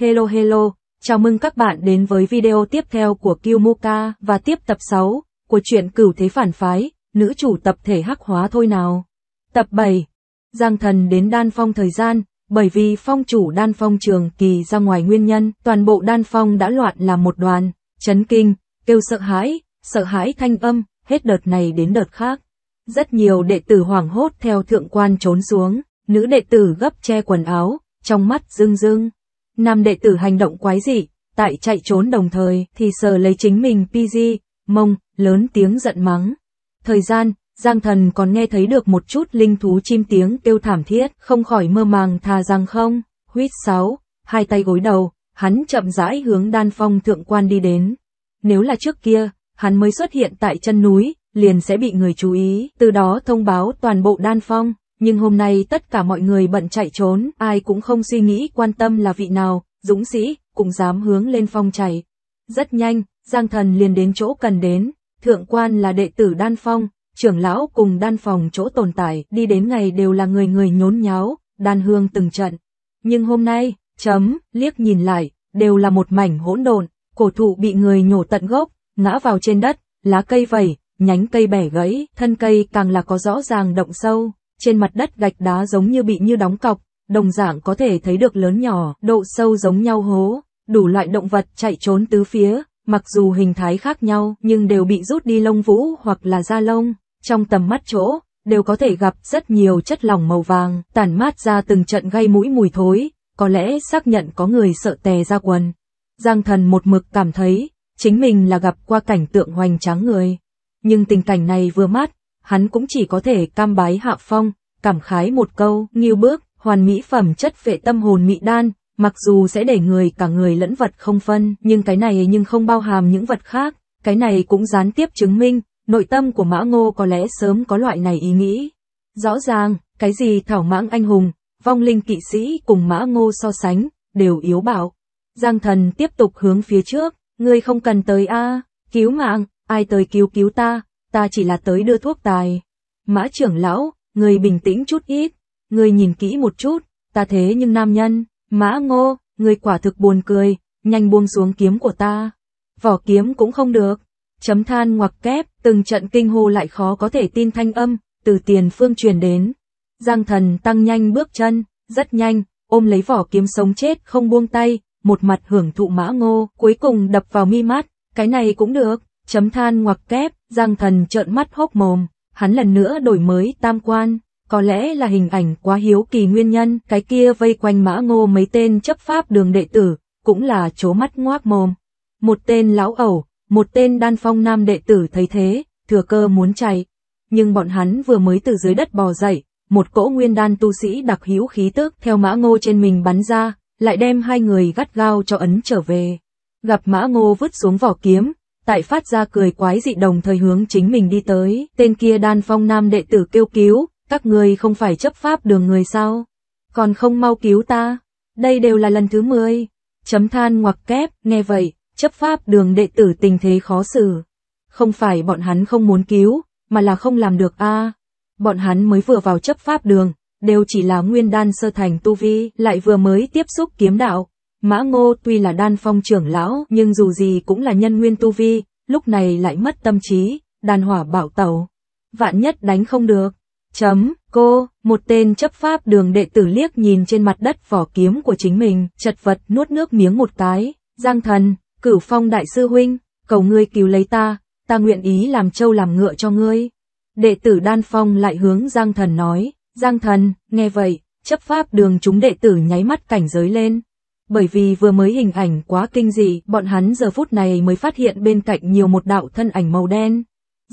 Hello hello, chào mừng các bạn đến với video tiếp theo của Kyumoka và tiếp tập 6 của truyện Cửu Thế Phản Phái, nữ chủ tập thể hắc hóa thôi nào. Tập 7 Giang thần đến đan phong thời gian, bởi vì phong chủ đan phong trường kỳ ra ngoài nguyên nhân, toàn bộ đan phong đã loạn là một đoàn, chấn kinh, kêu sợ hãi, sợ hãi thanh âm, hết đợt này đến đợt khác. Rất nhiều đệ tử hoảng hốt theo thượng quan trốn xuống, nữ đệ tử gấp che quần áo, trong mắt rưng rưng. Nam đệ tử hành động quái dị, tại chạy trốn đồng thời thì sờ lấy chính mình PG, mông, lớn tiếng giận mắng. Thời gian, Giang thần còn nghe thấy được một chút linh thú chim tiếng kêu thảm thiết, không khỏi mơ màng thà rằng không, huyết sáu, hai tay gối đầu, hắn chậm rãi hướng đan phong thượng quan đi đến. Nếu là trước kia, hắn mới xuất hiện tại chân núi, liền sẽ bị người chú ý, từ đó thông báo toàn bộ đan phong. Nhưng hôm nay tất cả mọi người bận chạy trốn, ai cũng không suy nghĩ quan tâm là vị nào, dũng sĩ, cũng dám hướng lên phong chảy. Rất nhanh, Giang Thần liền đến chỗ cần đến, thượng quan là đệ tử đan phong, trưởng lão cùng đan phòng chỗ tồn tại, đi đến ngày đều là người người nhốn nháo, đan hương từng trận. Nhưng hôm nay, chấm, liếc nhìn lại, đều là một mảnh hỗn độn, cổ thụ bị người nhổ tận gốc, ngã vào trên đất, lá cây vẩy, nhánh cây bẻ gãy, thân cây càng là có rõ ràng động sâu, trên mặt đất gạch đá giống như bị như đóng cọc, đồng dạng có thể thấy được lớn nhỏ, độ sâu giống nhau hố, đủ loại động vật chạy trốn tứ phía, mặc dù hình thái khác nhau nhưng đều bị rút đi lông vũ hoặc là da lông, trong tầm mắt chỗ, đều có thể gặp rất nhiều chất lỏng màu vàng, tản mát ra từng trận gây mũi mùi thối, có lẽ xác nhận có người sợ tè ra quần. Giang thần một mực cảm thấy, chính mình là gặp qua cảnh tượng hoành tráng người. Nhưng tình cảnh này vừa mát, hắn cũng chỉ có thể cam bái hạ phong, cảm khái một câu, nghiêu bước, hoàn mỹ phẩm chất vệ tâm hồn mị đan, mặc dù sẽ để người cả người lẫn vật không phân, nhưng cái này nhưng không bao hàm những vật khác, cái này cũng gián tiếp chứng minh, nội tâm của mã ngô có lẽ sớm có loại này ý nghĩ. Rõ ràng, cái gì thảo mãng anh hùng, vong linh kỵ sĩ cùng mã ngô so sánh, đều yếu bảo. Giang thần tiếp tục hướng phía trước, người không cần tới a cứu mạng, ai tới cứu cứu ta, ta chỉ là tới đưa thuốc tài. Mã trưởng lão, người bình tĩnh chút ít, người nhìn kỹ một chút, ta thế nhưng nam nhân, mã ngô, người quả thực buồn cười, nhanh buông xuống kiếm của ta. Vỏ kiếm cũng không được. Chấm than ngoặc kép, từng trận kinh hô lại khó có thể tin thanh âm, từ tiền phương truyền đến. Giang thần tăng nhanh bước chân, rất nhanh, ôm lấy vỏ kiếm sống chết không buông tay, một mặt hưởng thụ mã ngô, cuối cùng đập vào mi mắt, cái này cũng được chấm than ngoặc kép, Giang Thần trợn mắt hốc mồm, hắn lần nữa đổi mới tam quan, có lẽ là hình ảnh quá hiếu kỳ nguyên nhân, cái kia vây quanh mã ngô mấy tên chấp pháp đường đệ tử, cũng là chố mắt ngoác mồm. Một tên lão ẩu, một tên đan phong nam đệ tử thấy thế, thừa cơ muốn chạy, nhưng bọn hắn vừa mới từ dưới đất bò dậy, một cỗ nguyên đan tu sĩ đặc hữu khí tức theo mã ngô trên mình bắn ra, lại đem hai người gắt gao cho ấn trở về. Gặp mã ngô vứt xuống vỏ kiếm, tại phát ra cười quái dị đồng thời hướng chính mình đi tới, tên kia đan phong nam đệ tử kêu cứu, các ngươi không phải chấp pháp đường người sao, còn không mau cứu ta, đây đều là lần thứ 10, chấm than ngoặc kép, nghe vậy, chấp pháp đường đệ tử tình thế khó xử, không phải bọn hắn không muốn cứu, mà là không làm được a bọn hắn mới vừa vào chấp pháp đường, đều chỉ là nguyên đan sơ thành tu vi, lại vừa mới tiếp xúc kiếm đạo, Mã Ngô tuy là đan phong trưởng lão nhưng dù gì cũng là nhân nguyên tu vi, lúc này lại mất tâm trí, đàn hỏa bảo tàu. Vạn nhất đánh không được. Chấm, cô, một tên chấp pháp đường đệ tử liếc nhìn trên mặt đất vỏ kiếm của chính mình, chật vật nuốt nước miếng một cái. Giang thần, cửu phong đại sư huynh, cầu ngươi cứu lấy ta, ta nguyện ý làm trâu làm ngựa cho ngươi. Đệ tử đan phong lại hướng Giang thần nói, Giang thần, nghe vậy, chấp pháp đường chúng đệ tử nháy mắt cảnh giới lên bởi vì vừa mới hình ảnh quá kinh dị, bọn hắn giờ phút này mới phát hiện bên cạnh nhiều một đạo thân ảnh màu đen.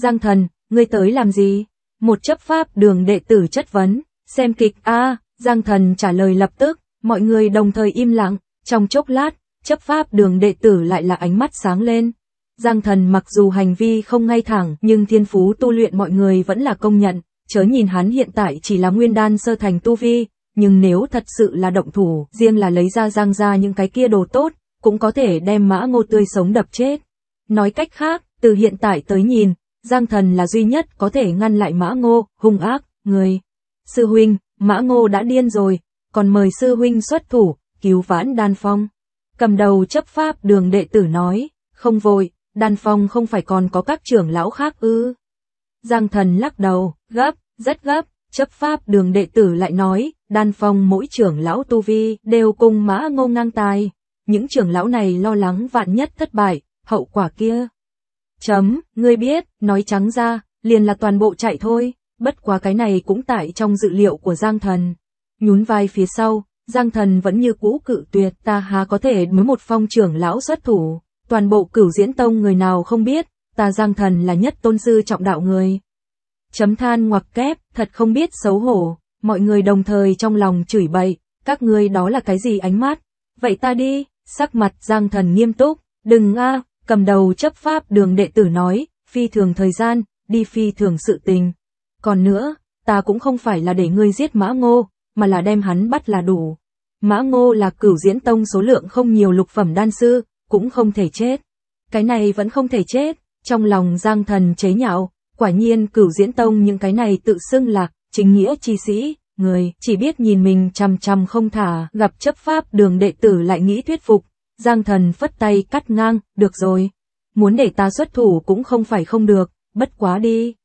Giang thần, ngươi tới làm gì? Một chấp pháp đường đệ tử chất vấn, xem kịch a Giang thần trả lời lập tức, mọi người đồng thời im lặng, trong chốc lát, chấp pháp đường đệ tử lại là ánh mắt sáng lên. Giang thần mặc dù hành vi không ngay thẳng nhưng thiên phú tu luyện mọi người vẫn là công nhận, chớ nhìn hắn hiện tại chỉ là nguyên đan sơ thành tu vi, nhưng nếu thật sự là động thủ, riêng là lấy ra giang ra những cái kia đồ tốt, cũng có thể đem mã ngô tươi sống đập chết. Nói cách khác, từ hiện tại tới nhìn, giang thần là duy nhất có thể ngăn lại mã ngô, hung ác, người. Sư huynh, mã ngô đã điên rồi, còn mời sư huynh xuất thủ, cứu vãn đan phong. Cầm đầu chấp pháp đường đệ tử nói, không vội, đan phong không phải còn có các trưởng lão khác ư. Giang thần lắc đầu, gấp, rất gấp, Chấp pháp đường đệ tử lại nói, đan phong mỗi trưởng lão tu vi đều cùng mã ngô ngang tài. Những trưởng lão này lo lắng vạn nhất thất bại, hậu quả kia. Chấm, ngươi biết, nói trắng ra, liền là toàn bộ chạy thôi, bất quá cái này cũng tại trong dự liệu của Giang Thần. Nhún vai phía sau, Giang Thần vẫn như cũ cự tuyệt ta há có thể mới một phong trưởng lão xuất thủ, toàn bộ cửu diễn tông người nào không biết, ta Giang Thần là nhất tôn sư trọng đạo người chấm than ngoặc kép, thật không biết xấu hổ, mọi người đồng thời trong lòng chửi bậy, các ngươi đó là cái gì ánh mắt, vậy ta đi, sắc mặt giang thần nghiêm túc, đừng a cầm đầu chấp pháp đường đệ tử nói, phi thường thời gian, đi phi thường sự tình. Còn nữa, ta cũng không phải là để ngươi giết mã ngô, mà là đem hắn bắt là đủ. Mã ngô là cửu diễn tông số lượng không nhiều lục phẩm đan sư, cũng không thể chết. Cái này vẫn không thể chết, trong lòng giang thần chế nhạo, Quả nhiên cửu diễn tông những cái này tự xưng là chính nghĩa chi sĩ, người chỉ biết nhìn mình chằm chằm không thả, gặp chấp pháp đường đệ tử lại nghĩ thuyết phục, giang thần phất tay cắt ngang, được rồi. Muốn để ta xuất thủ cũng không phải không được, bất quá đi.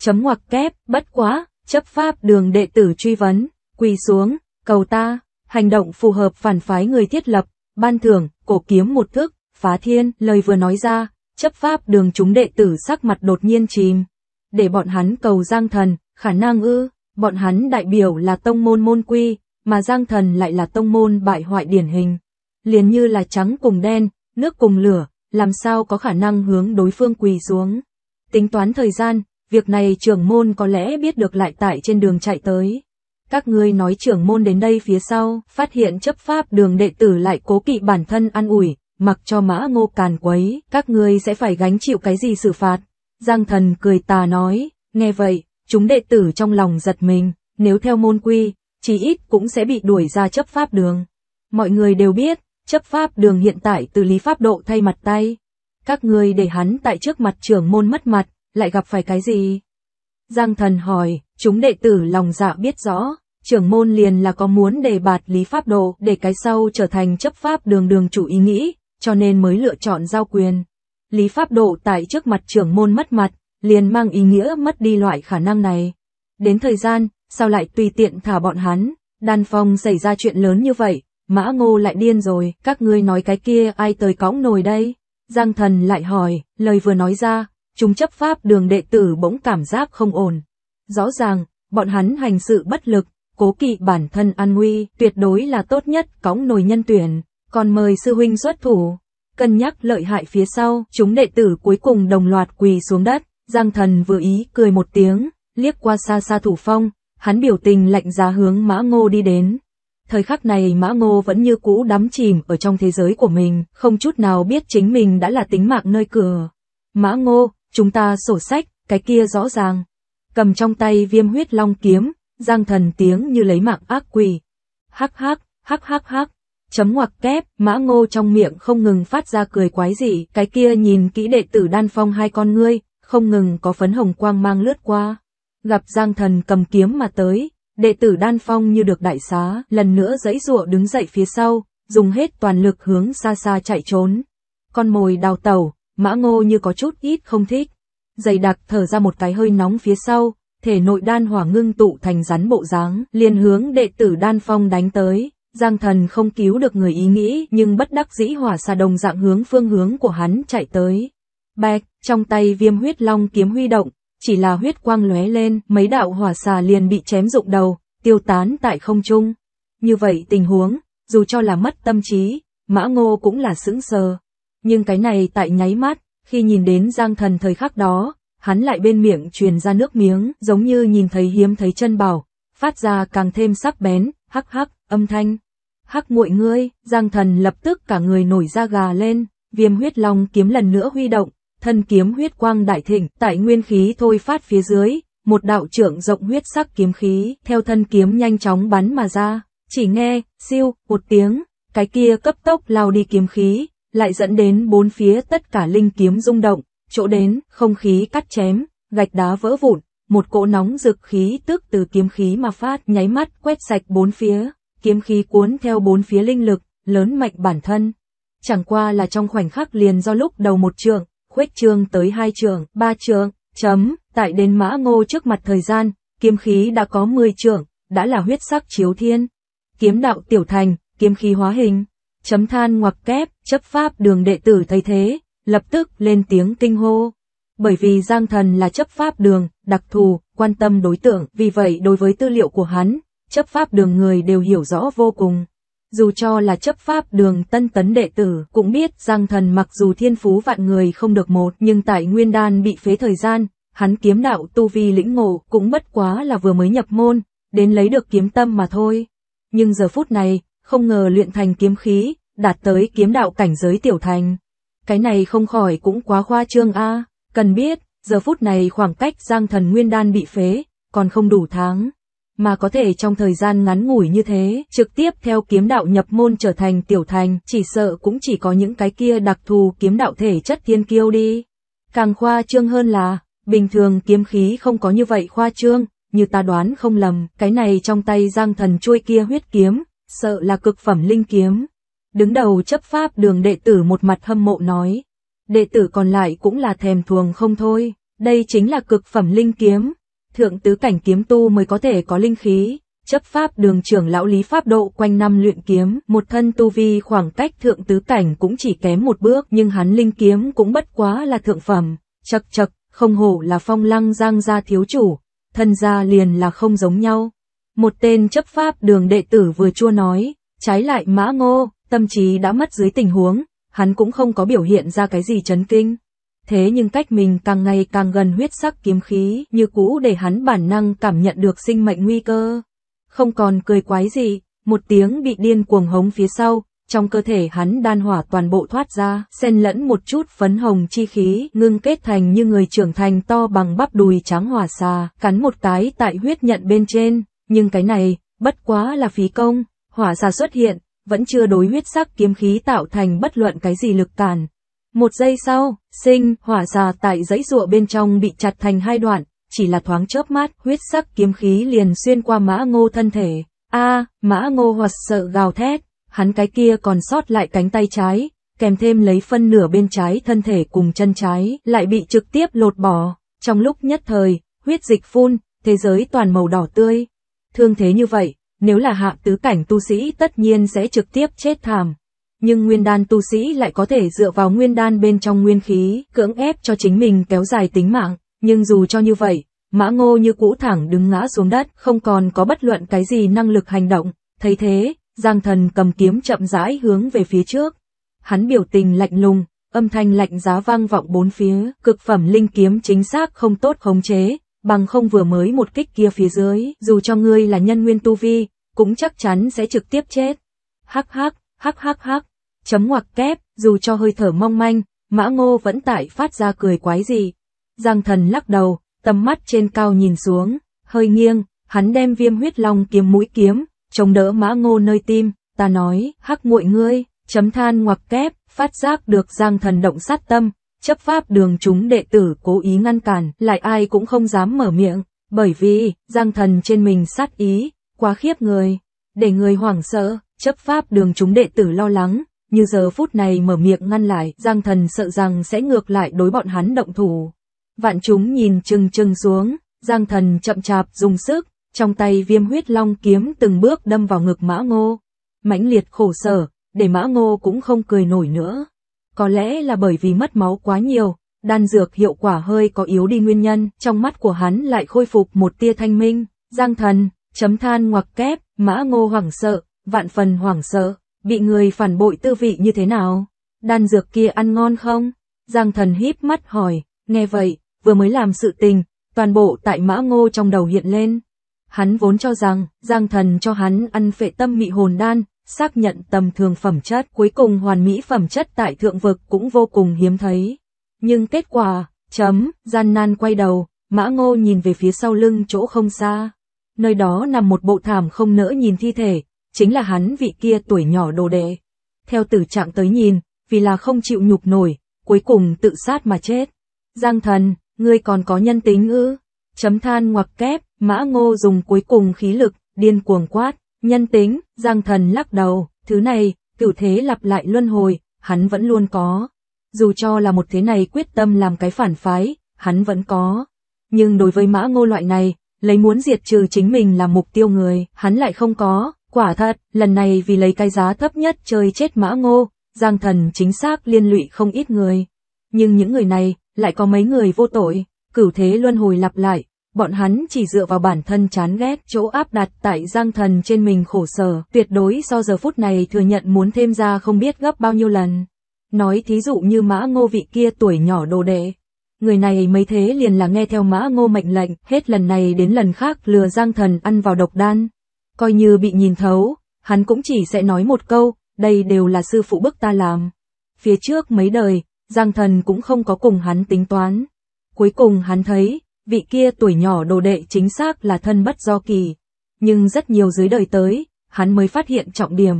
Chấm ngoặc kép, bất quá, chấp pháp đường đệ tử truy vấn, quỳ xuống, cầu ta, hành động phù hợp phản phái người thiết lập, ban thưởng, cổ kiếm một thước phá thiên, lời vừa nói ra, chấp pháp đường chúng đệ tử sắc mặt đột nhiên chìm. Để bọn hắn cầu Giang Thần, khả năng ư, bọn hắn đại biểu là tông môn môn quy, mà Giang Thần lại là tông môn bại hoại điển hình. Liền như là trắng cùng đen, nước cùng lửa, làm sao có khả năng hướng đối phương quỳ xuống. Tính toán thời gian, việc này trưởng môn có lẽ biết được lại tại trên đường chạy tới. Các ngươi nói trưởng môn đến đây phía sau, phát hiện chấp pháp đường đệ tử lại cố kỵ bản thân ăn ủi, mặc cho mã ngô càn quấy, các ngươi sẽ phải gánh chịu cái gì xử phạt. Giang thần cười tà nói, nghe vậy, chúng đệ tử trong lòng giật mình, nếu theo môn quy, chí ít cũng sẽ bị đuổi ra chấp pháp đường. Mọi người đều biết, chấp pháp đường hiện tại từ lý pháp độ thay mặt tay. Các ngươi để hắn tại trước mặt trưởng môn mất mặt, lại gặp phải cái gì? Giang thần hỏi, chúng đệ tử lòng dạ biết rõ, trưởng môn liền là có muốn đề bạt lý pháp độ để cái sau trở thành chấp pháp đường đường chủ ý nghĩ, cho nên mới lựa chọn giao quyền. Lý Pháp Độ tại trước mặt trưởng môn mất mặt, liền mang ý nghĩa mất đi loại khả năng này. Đến thời gian, sao lại tùy tiện thả bọn hắn, đàn phong xảy ra chuyện lớn như vậy, mã ngô lại điên rồi, các ngươi nói cái kia ai tới cõng nồi đây? Giang thần lại hỏi, lời vừa nói ra, chúng chấp pháp đường đệ tử bỗng cảm giác không ổn. Rõ ràng, bọn hắn hành sự bất lực, cố kỵ bản thân an nguy, tuyệt đối là tốt nhất cõng nồi nhân tuyển còn mời sư huynh xuất thủ. Cân nhắc lợi hại phía sau, chúng đệ tử cuối cùng đồng loạt quỳ xuống đất, Giang thần vừa ý cười một tiếng, liếc qua xa xa thủ phong, hắn biểu tình lạnh giá hướng Mã Ngô đi đến. Thời khắc này Mã Ngô vẫn như cũ đắm chìm ở trong thế giới của mình, không chút nào biết chính mình đã là tính mạng nơi cửa. Mã Ngô, chúng ta sổ sách, cái kia rõ ràng. Cầm trong tay viêm huyết long kiếm, Giang thần tiếng như lấy mạng ác quỷ. Hắc hắc, hắc hắc hắc chấm ngoặc kép, mã ngô trong miệng không ngừng phát ra cười quái dị, cái kia nhìn kỹ đệ tử đan phong hai con ngươi, không ngừng có phấn hồng quang mang lướt qua. Gặp Giang Thần cầm kiếm mà tới, đệ tử đan phong như được đại xá, lần nữa dãy dụa đứng dậy phía sau, dùng hết toàn lực hướng xa xa chạy trốn. Con mồi đào tẩu, mã ngô như có chút ít không thích. Dày đặc thở ra một cái hơi nóng phía sau, thể nội đan hỏa ngưng tụ thành rắn bộ dáng, liền hướng đệ tử đan phong đánh tới. Giang thần không cứu được người ý nghĩ nhưng bất đắc dĩ hỏa xà đồng dạng hướng phương hướng của hắn chạy tới. Bạch, trong tay viêm huyết long kiếm huy động, chỉ là huyết quang lóe lên, mấy đạo hỏa xà liền bị chém rụng đầu, tiêu tán tại không trung. Như vậy tình huống, dù cho là mất tâm trí, mã ngô cũng là sững sờ. Nhưng cái này tại nháy mắt, khi nhìn đến giang thần thời khắc đó, hắn lại bên miệng truyền ra nước miếng, giống như nhìn thấy hiếm thấy chân bảo, phát ra càng thêm sắc bén, hắc hắc, âm thanh hắc muội ngươi, Giang Thần lập tức cả người nổi da gà lên, viêm huyết long kiếm lần nữa huy động, thân kiếm huyết quang đại thịnh, tại nguyên khí thôi phát phía dưới, một đạo trưởng rộng huyết sắc kiếm khí, theo thân kiếm nhanh chóng bắn mà ra, chỉ nghe, siêu, một tiếng, cái kia cấp tốc lao đi kiếm khí, lại dẫn đến bốn phía tất cả linh kiếm rung động, chỗ đến, không khí cắt chém, gạch đá vỡ vụn, một cỗ nóng rực khí tức từ kiếm khí mà phát nháy mắt quét sạch bốn phía kiếm khí cuốn theo bốn phía linh lực, lớn mạnh bản thân. Chẳng qua là trong khoảnh khắc liền do lúc đầu một trường, khuếch trương tới hai trường, ba trường, chấm, tại đến mã ngô trước mặt thời gian, kiếm khí đã có 10 trường, đã là huyết sắc chiếu thiên. Kiếm đạo tiểu thành, kiếm khí hóa hình, chấm than ngoặc kép, chấp pháp đường đệ tử thấy thế, lập tức lên tiếng kinh hô. Bởi vì Giang Thần là chấp pháp đường, đặc thù, quan tâm đối tượng, vì vậy đối với tư liệu của hắn, chấp pháp đường người đều hiểu rõ vô cùng. Dù cho là chấp pháp đường tân tấn đệ tử cũng biết rằng thần mặc dù thiên phú vạn người không được một nhưng tại nguyên đan bị phế thời gian, hắn kiếm đạo tu vi lĩnh ngộ cũng bất quá là vừa mới nhập môn, đến lấy được kiếm tâm mà thôi. Nhưng giờ phút này, không ngờ luyện thành kiếm khí, đạt tới kiếm đạo cảnh giới tiểu thành. Cái này không khỏi cũng quá khoa trương a cần biết, giờ phút này khoảng cách giang thần nguyên đan bị phế, còn không đủ tháng mà có thể trong thời gian ngắn ngủi như thế, trực tiếp theo kiếm đạo nhập môn trở thành tiểu thành, chỉ sợ cũng chỉ có những cái kia đặc thù kiếm đạo thể chất thiên kiêu đi. Càng khoa trương hơn là, bình thường kiếm khí không có như vậy khoa trương, như ta đoán không lầm, cái này trong tay giang thần chuôi kia huyết kiếm, sợ là cực phẩm linh kiếm. Đứng đầu chấp pháp đường đệ tử một mặt hâm mộ nói, đệ tử còn lại cũng là thèm thuồng không thôi, đây chính là cực phẩm linh kiếm, thượng tứ cảnh kiếm tu mới có thể có linh khí. Chấp pháp đường trưởng lão Lý Pháp Độ quanh năm luyện kiếm, một thân tu vi khoảng cách thượng tứ cảnh cũng chỉ kém một bước, nhưng hắn linh kiếm cũng bất quá là thượng phẩm, chật chật, không hổ là phong lăng giang gia thiếu chủ, thân gia liền là không giống nhau. Một tên chấp pháp đường đệ tử vừa chua nói, trái lại mã ngô, tâm trí đã mất dưới tình huống, hắn cũng không có biểu hiện ra cái gì chấn kinh thế nhưng cách mình càng ngày càng gần huyết sắc kiếm khí như cũ để hắn bản năng cảm nhận được sinh mệnh nguy cơ. Không còn cười quái gì, một tiếng bị điên cuồng hống phía sau, trong cơ thể hắn đan hỏa toàn bộ thoát ra, xen lẫn một chút phấn hồng chi khí, ngưng kết thành như người trưởng thành to bằng bắp đùi trắng hỏa xà, cắn một cái tại huyết nhận bên trên, nhưng cái này, bất quá là phí công, hỏa xà xuất hiện, vẫn chưa đối huyết sắc kiếm khí tạo thành bất luận cái gì lực cản, một giây sau, sinh, hỏa già tại dãy rụa bên trong bị chặt thành hai đoạn, chỉ là thoáng chớp mắt, huyết sắc kiếm khí liền xuyên qua mã ngô thân thể. a mã ngô hoặc sợ gào thét, hắn cái kia còn sót lại cánh tay trái, kèm thêm lấy phân nửa bên trái thân thể cùng chân trái, lại bị trực tiếp lột bỏ. Trong lúc nhất thời, huyết dịch phun, thế giới toàn màu đỏ tươi. Thương thế như vậy, nếu là hạ tứ cảnh tu sĩ tất nhiên sẽ trực tiếp chết thảm nhưng nguyên đan tu sĩ lại có thể dựa vào nguyên đan bên trong nguyên khí, cưỡng ép cho chính mình kéo dài tính mạng, nhưng dù cho như vậy, mã ngô như cũ thẳng đứng ngã xuống đất, không còn có bất luận cái gì năng lực hành động, thấy thế, giang thần cầm kiếm chậm rãi hướng về phía trước. Hắn biểu tình lạnh lùng, âm thanh lạnh giá vang vọng bốn phía, cực phẩm linh kiếm chính xác không tốt khống chế, bằng không vừa mới một kích kia phía dưới, dù cho ngươi là nhân nguyên tu vi, cũng chắc chắn sẽ trực tiếp chết. Hắc hắc, hắc hắc hắc chấm ngoặc kép, dù cho hơi thở mong manh, mã ngô vẫn tại phát ra cười quái gì. Giang thần lắc đầu, tầm mắt trên cao nhìn xuống, hơi nghiêng, hắn đem viêm huyết long kiếm mũi kiếm, chống đỡ mã ngô nơi tim, ta nói, hắc muội ngươi, chấm than ngoặc kép, phát giác được giang thần động sát tâm, chấp pháp đường chúng đệ tử cố ý ngăn cản, lại ai cũng không dám mở miệng, bởi vì, giang thần trên mình sát ý, quá khiếp người, để người hoảng sợ, chấp pháp đường chúng đệ tử lo lắng, như giờ phút này mở miệng ngăn lại, Giang Thần sợ rằng sẽ ngược lại đối bọn hắn động thủ. Vạn chúng nhìn chừng chừng xuống, Giang Thần chậm chạp dùng sức, trong tay viêm huyết long kiếm từng bước đâm vào ngực Mã Ngô. mãnh liệt khổ sở, để Mã Ngô cũng không cười nổi nữa. Có lẽ là bởi vì mất máu quá nhiều, đan dược hiệu quả hơi có yếu đi nguyên nhân, trong mắt của hắn lại khôi phục một tia thanh minh, Giang Thần, chấm than ngoặc kép, Mã Ngô hoảng sợ, vạn phần hoảng sợ bị người phản bội tư vị như thế nào? Đan dược kia ăn ngon không? Giang thần híp mắt hỏi, nghe vậy, vừa mới làm sự tình, toàn bộ tại mã ngô trong đầu hiện lên. Hắn vốn cho rằng, Giang thần cho hắn ăn phệ tâm mị hồn đan, xác nhận tầm thường phẩm chất cuối cùng hoàn mỹ phẩm chất tại thượng vực cũng vô cùng hiếm thấy. Nhưng kết quả, chấm, gian nan quay đầu, mã ngô nhìn về phía sau lưng chỗ không xa. Nơi đó nằm một bộ thảm không nỡ nhìn thi thể, chính là hắn vị kia tuổi nhỏ đồ đệ. Theo tử trạng tới nhìn, vì là không chịu nhục nổi, cuối cùng tự sát mà chết. Giang thần, ngươi còn có nhân tính ư? Chấm than ngoặc kép, mã ngô dùng cuối cùng khí lực, điên cuồng quát, nhân tính, giang thần lắc đầu, thứ này, cửu thế lặp lại luân hồi, hắn vẫn luôn có. Dù cho là một thế này quyết tâm làm cái phản phái, hắn vẫn có. Nhưng đối với mã ngô loại này, lấy muốn diệt trừ chính mình làm mục tiêu người, hắn lại không có, Quả thật, lần này vì lấy cái giá thấp nhất chơi chết mã ngô, Giang Thần chính xác liên lụy không ít người. Nhưng những người này, lại có mấy người vô tội, cửu thế luân hồi lặp lại, bọn hắn chỉ dựa vào bản thân chán ghét chỗ áp đặt tại Giang Thần trên mình khổ sở, tuyệt đối so giờ phút này thừa nhận muốn thêm ra không biết gấp bao nhiêu lần. Nói thí dụ như mã ngô vị kia tuổi nhỏ đồ đệ. Người này mấy thế liền là nghe theo mã ngô mệnh lệnh, hết lần này đến lần khác lừa Giang Thần ăn vào độc đan coi như bị nhìn thấu, hắn cũng chỉ sẽ nói một câu, đây đều là sư phụ bức ta làm. Phía trước mấy đời, Giang Thần cũng không có cùng hắn tính toán. Cuối cùng hắn thấy, vị kia tuổi nhỏ đồ đệ chính xác là thân bất do kỳ. Nhưng rất nhiều dưới đời tới, hắn mới phát hiện trọng điểm.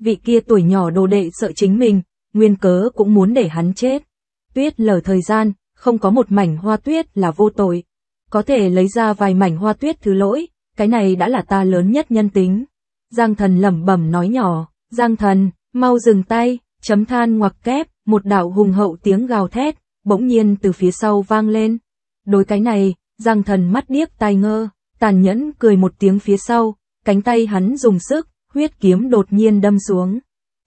Vị kia tuổi nhỏ đồ đệ sợ chính mình, nguyên cớ cũng muốn để hắn chết. Tuyết lở thời gian, không có một mảnh hoa tuyết là vô tội. Có thể lấy ra vài mảnh hoa tuyết thứ lỗi, cái này đã là ta lớn nhất nhân tính. Giang thần lẩm bẩm nói nhỏ, Giang thần, mau dừng tay, chấm than ngoặc kép, một đạo hùng hậu tiếng gào thét, bỗng nhiên từ phía sau vang lên. Đối cái này, Giang thần mắt điếc tai ngơ, tàn nhẫn cười một tiếng phía sau, cánh tay hắn dùng sức, huyết kiếm đột nhiên đâm xuống.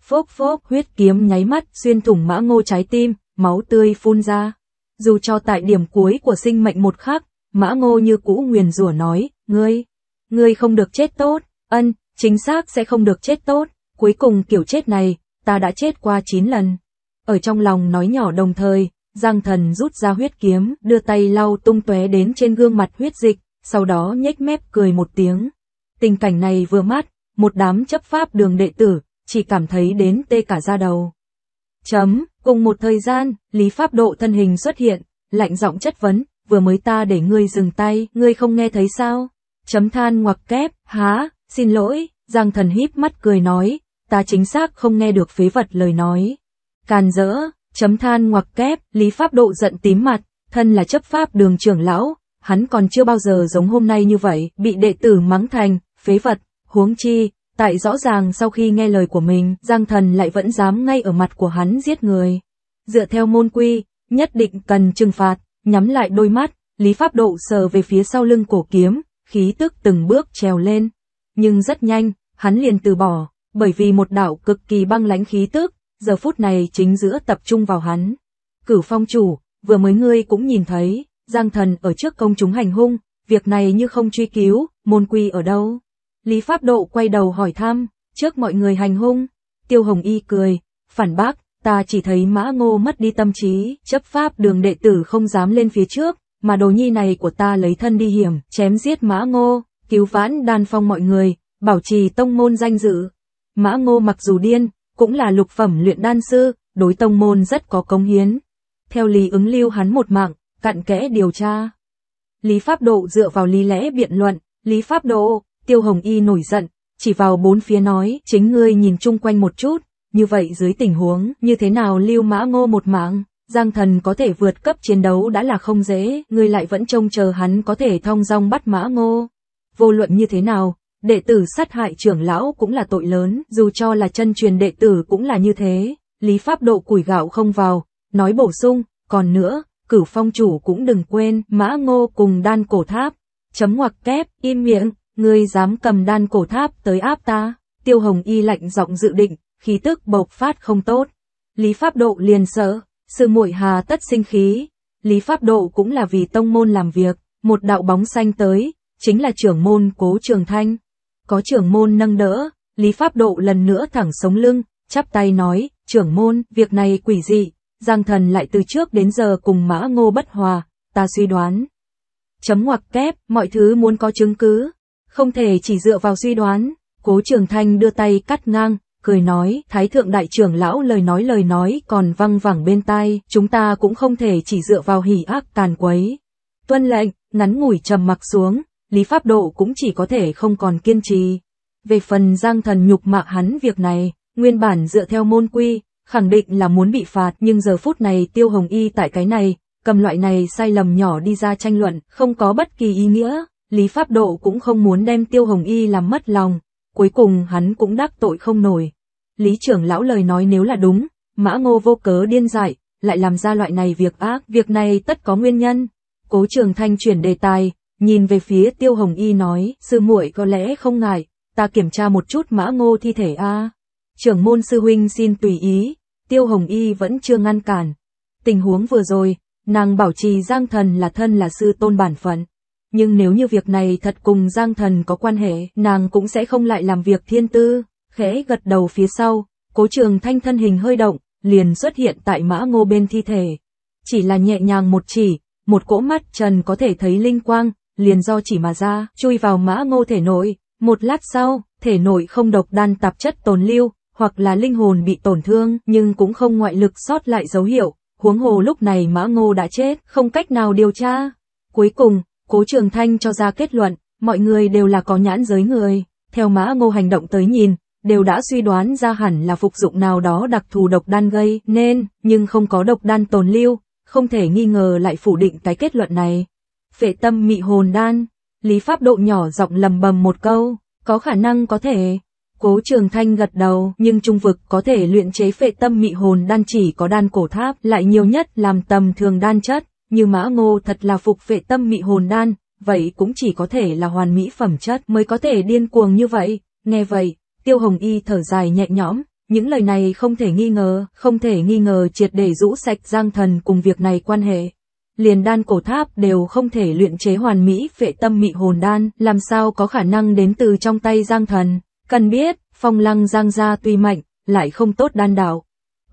Phốc phốc huyết kiếm nháy mắt xuyên thủng mã ngô trái tim, máu tươi phun ra. Dù cho tại điểm cuối của sinh mệnh một khắc, mã ngô như cũ nguyền rủa nói, ngươi, ngươi không được chết tốt, ân, chính xác sẽ không được chết tốt, cuối cùng kiểu chết này, ta đã chết qua 9 lần. Ở trong lòng nói nhỏ đồng thời, Giang thần rút ra huyết kiếm, đưa tay lau tung tóe đến trên gương mặt huyết dịch, sau đó nhếch mép cười một tiếng. Tình cảnh này vừa mát, một đám chấp pháp đường đệ tử, chỉ cảm thấy đến tê cả da đầu. Chấm, cùng một thời gian, Lý Pháp Độ thân hình xuất hiện, lạnh giọng chất vấn, vừa mới ta để ngươi dừng tay, ngươi không nghe thấy sao? chấm than ngoặc kép, há, xin lỗi, Giang thần híp mắt cười nói, ta chính xác không nghe được phế vật lời nói. Càn rỡ, chấm than ngoặc kép, lý pháp độ giận tím mặt, thân là chấp pháp đường trưởng lão, hắn còn chưa bao giờ giống hôm nay như vậy, bị đệ tử mắng thành, phế vật, huống chi, tại rõ ràng sau khi nghe lời của mình, Giang thần lại vẫn dám ngay ở mặt của hắn giết người. Dựa theo môn quy, nhất định cần trừng phạt, nhắm lại đôi mắt, lý pháp độ sờ về phía sau lưng cổ kiếm, khí tức từng bước trèo lên. Nhưng rất nhanh, hắn liền từ bỏ, bởi vì một đảo cực kỳ băng lãnh khí tức, giờ phút này chính giữa tập trung vào hắn. Cử phong chủ, vừa mới ngươi cũng nhìn thấy, giang thần ở trước công chúng hành hung, việc này như không truy cứu, môn quy ở đâu? Lý Pháp Độ quay đầu hỏi thăm, trước mọi người hành hung, tiêu hồng y cười, phản bác, ta chỉ thấy mã ngô mất đi tâm trí, chấp pháp đường đệ tử không dám lên phía trước, mà đồ nhi này của ta lấy thân đi hiểm, chém giết mã ngô, cứu vãn đan phong mọi người, bảo trì tông môn danh dự. Mã ngô mặc dù điên, cũng là lục phẩm luyện đan sư, đối tông môn rất có công hiến. Theo lý ứng lưu hắn một mạng, cặn kẽ điều tra. Lý Pháp Độ dựa vào lý lẽ biện luận, Lý Pháp Độ, Tiêu Hồng Y nổi giận, chỉ vào bốn phía nói, chính ngươi nhìn chung quanh một chút, như vậy dưới tình huống như thế nào lưu mã ngô một mạng. Giang thần có thể vượt cấp chiến đấu đã là không dễ, ngươi lại vẫn trông chờ hắn có thể thong dong bắt mã ngô. Vô luận như thế nào, đệ tử sát hại trưởng lão cũng là tội lớn, dù cho là chân truyền đệ tử cũng là như thế, lý pháp độ củi gạo không vào, nói bổ sung, còn nữa, cửu phong chủ cũng đừng quên, mã ngô cùng đan cổ tháp, chấm ngoặc kép, im miệng, ngươi dám cầm đan cổ tháp tới áp ta, tiêu hồng y lạnh giọng dự định, khí tức bộc phát không tốt, lý pháp độ liền sợ, Sư muội hà tất sinh khí, Lý Pháp Độ cũng là vì tông môn làm việc, một đạo bóng xanh tới, chính là trưởng môn Cố Trường Thanh. Có trưởng môn nâng đỡ, Lý Pháp Độ lần nữa thẳng sống lưng, chắp tay nói, trưởng môn, việc này quỷ dị, Giang thần lại từ trước đến giờ cùng mã ngô bất hòa, ta suy đoán. Chấm ngoặc kép, mọi thứ muốn có chứng cứ, không thể chỉ dựa vào suy đoán, cố trường thanh đưa tay cắt ngang, cười nói, Thái Thượng Đại trưởng Lão lời nói lời nói còn văng vẳng bên tai, chúng ta cũng không thể chỉ dựa vào hỉ ác tàn quấy. Tuân lệnh, ngắn ngủi trầm mặc xuống, Lý Pháp Độ cũng chỉ có thể không còn kiên trì. Về phần giang thần nhục mạ hắn việc này, nguyên bản dựa theo môn quy, khẳng định là muốn bị phạt nhưng giờ phút này Tiêu Hồng Y tại cái này, cầm loại này sai lầm nhỏ đi ra tranh luận, không có bất kỳ ý nghĩa, Lý Pháp Độ cũng không muốn đem Tiêu Hồng Y làm mất lòng, cuối cùng hắn cũng đắc tội không nổi. Lý trưởng lão lời nói nếu là đúng, mã ngô vô cớ điên dại, lại làm ra loại này việc ác, việc này tất có nguyên nhân. Cố trường thanh chuyển đề tài, nhìn về phía tiêu hồng y nói, sư muội có lẽ không ngại, ta kiểm tra một chút mã ngô thi thể a à. Trưởng môn sư huynh xin tùy ý, tiêu hồng y vẫn chưa ngăn cản. Tình huống vừa rồi, nàng bảo trì giang thần là thân là sư tôn bản phận nhưng nếu như việc này thật cùng Giang Thần có quan hệ, nàng cũng sẽ không lại làm việc thiên tư, khẽ gật đầu phía sau, cố trường thanh thân hình hơi động, liền xuất hiện tại mã ngô bên thi thể. Chỉ là nhẹ nhàng một chỉ, một cỗ mắt trần có thể thấy linh quang, liền do chỉ mà ra, chui vào mã ngô thể nội, một lát sau, thể nội không độc đan tạp chất tồn lưu, hoặc là linh hồn bị tổn thương, nhưng cũng không ngoại lực sót lại dấu hiệu, huống hồ lúc này mã ngô đã chết, không cách nào điều tra. Cuối cùng, Cố Trường Thanh cho ra kết luận, mọi người đều là có nhãn giới người, theo mã ngô hành động tới nhìn, đều đã suy đoán ra hẳn là phục dụng nào đó đặc thù độc đan gây nên, nhưng không có độc đan tồn lưu, không thể nghi ngờ lại phủ định cái kết luận này. Phệ tâm mị hồn đan, Lý Pháp Độ nhỏ giọng lầm bầm một câu, có khả năng có thể. Cố Trường Thanh gật đầu, nhưng trung vực có thể luyện chế phệ tâm mị hồn đan chỉ có đan cổ tháp, lại nhiều nhất làm tầm thường đan chất như mã ngô thật là phục vệ tâm mị hồn đan, vậy cũng chỉ có thể là hoàn mỹ phẩm chất mới có thể điên cuồng như vậy, nghe vậy, tiêu hồng y thở dài nhẹ nhõm, những lời này không thể nghi ngờ, không thể nghi ngờ triệt để rũ sạch giang thần cùng việc này quan hệ. Liền đan cổ tháp đều không thể luyện chế hoàn mỹ vệ tâm mị hồn đan, làm sao có khả năng đến từ trong tay giang thần. Cần biết, phong lăng giang gia tuy mạnh, lại không tốt đan đạo,